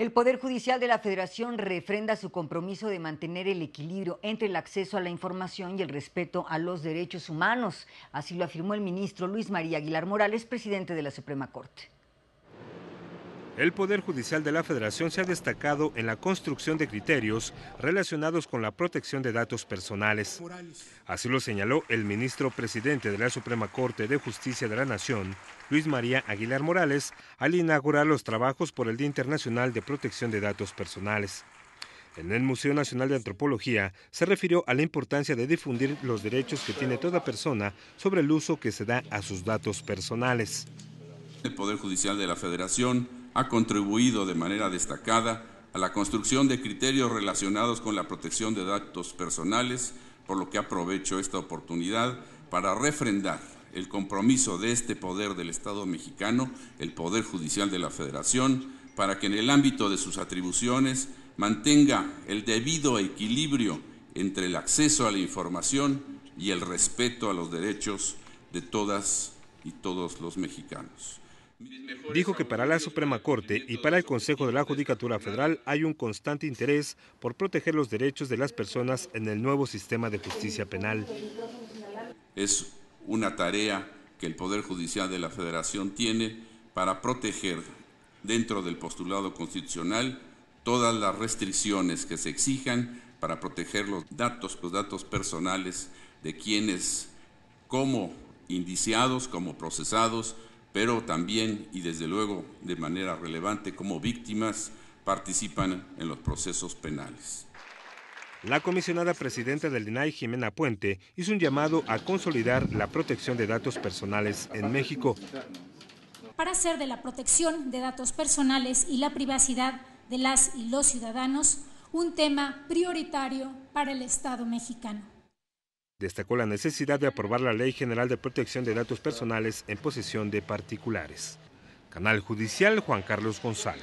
El Poder Judicial de la Federación refrenda su compromiso de mantener el equilibrio entre el acceso a la información y el respeto a los derechos humanos. Así lo afirmó el ministro Luis María Aguilar Morales, presidente de la Suprema Corte. El Poder Judicial de la Federación se ha destacado en la construcción de criterios relacionados con la protección de datos personales. Así lo señaló el ministro presidente de la Suprema Corte de Justicia de la Nación, Luis María Aguilar Morales, al inaugurar los trabajos por el Día Internacional de Protección de Datos Personales. En el Museo Nacional de Antropología se refirió a la importancia de difundir los derechos que tiene toda persona sobre el uso que se da a sus datos personales. El Poder Judicial de la Federación ha contribuido de manera destacada a la construcción de criterios relacionados con la protección de datos personales, por lo que aprovecho esta oportunidad para refrendar el compromiso de este poder del Estado mexicano, el Poder Judicial de la Federación, para que en el ámbito de sus atribuciones mantenga el debido equilibrio entre el acceso a la información y el respeto a los derechos de todas y todos los mexicanos. Dijo que para la Suprema Corte y para el Consejo de la Judicatura Federal hay un constante interés por proteger los derechos de las personas en el nuevo sistema de justicia penal. Es una tarea que el Poder Judicial de la Federación tiene para proteger dentro del postulado constitucional todas las restricciones que se exijan para proteger los datos, los datos personales de quienes como indiciados, como procesados, pero también y desde luego de manera relevante como víctimas participan en los procesos penales. La comisionada presidenta del INAI, Jimena Puente, hizo un llamado a consolidar la protección de datos personales en México. Para hacer de la protección de datos personales y la privacidad de las y los ciudadanos un tema prioritario para el Estado mexicano destacó la necesidad de aprobar la Ley General de Protección de Datos Personales en posesión de particulares. Canal Judicial Juan Carlos González.